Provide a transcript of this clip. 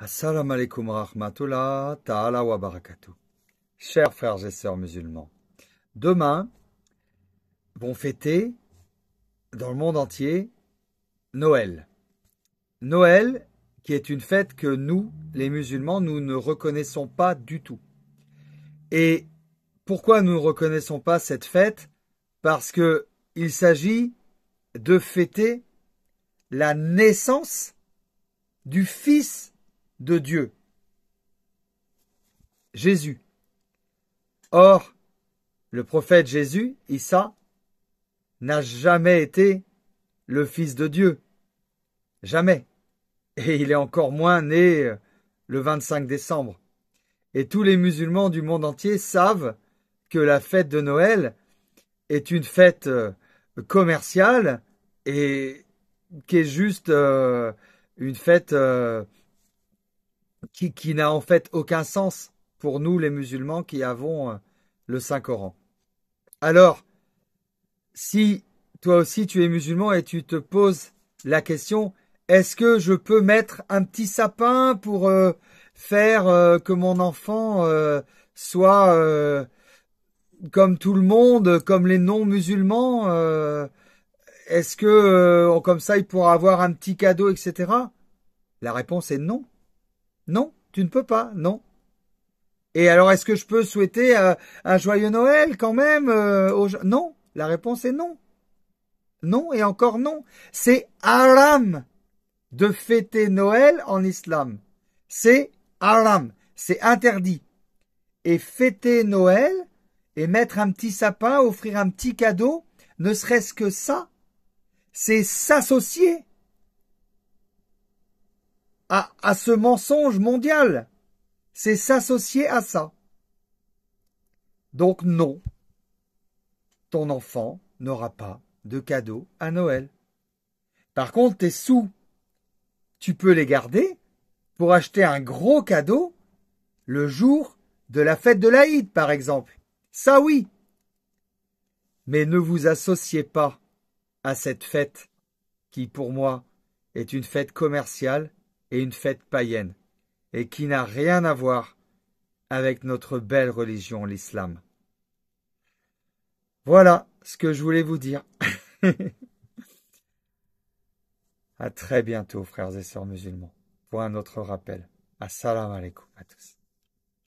Assalamu alaikum rahmatullah ta'ala wa barakatuh. Chers frères et sœurs musulmans, demain vont fêter dans le monde entier Noël. Noël qui est une fête que nous, les musulmans, nous ne reconnaissons pas du tout. Et pourquoi nous ne reconnaissons pas cette fête Parce que il s'agit de fêter la naissance du Fils de Dieu. Jésus. Or, le prophète Jésus, Issa, n'a jamais été le Fils de Dieu. Jamais. Et il est encore moins né euh, le 25 décembre. Et tous les musulmans du monde entier savent que la fête de Noël est une fête euh, commerciale et qui est juste euh, une fête qui, n'a en fait aucun sens pour nous les musulmans qui avons euh, le Saint-Coran. Alors, si toi aussi tu es musulman et tu te poses la question, est-ce que je peux mettre un petit sapin pour euh, faire euh, que mon enfant soit comme tout le monde, comme les non-musulmans Est-ce que comme ça il pourra avoir un petit cadeau, etc. La réponse est non. Non, tu ne peux pas, non. Et alors, est-ce que je peux souhaiter euh, un, joyeux Noël quand même euh, Non, la réponse est non. Non et encore non. C'est haram de fêter Noël en islam. C'est haram, c'est interdit. Et fêter Noël et mettre un petit sapin, offrir un petit cadeau, ne serait-ce que ça, c'est s'associer à, à ce mensonge mondial. C'est s'associer à ça. Donc non, ton enfant n'aura pas de cadeau à Noël. Par contre, tes sous, tu peux les garder pour acheter un gros cadeau le jour de la fête de l'Aïd, par exemple. Ça oui. Mais ne vous associez pas à cette fête qui, pour moi, est une fête commerciale et une fête païenne, et qui n'a rien à voir avec notre belle religion, l'islam. Voilà ce que je voulais vous dire. à très bientôt, frères et sœurs musulmans, pour un autre rappel. Assalamu alaikum à tous.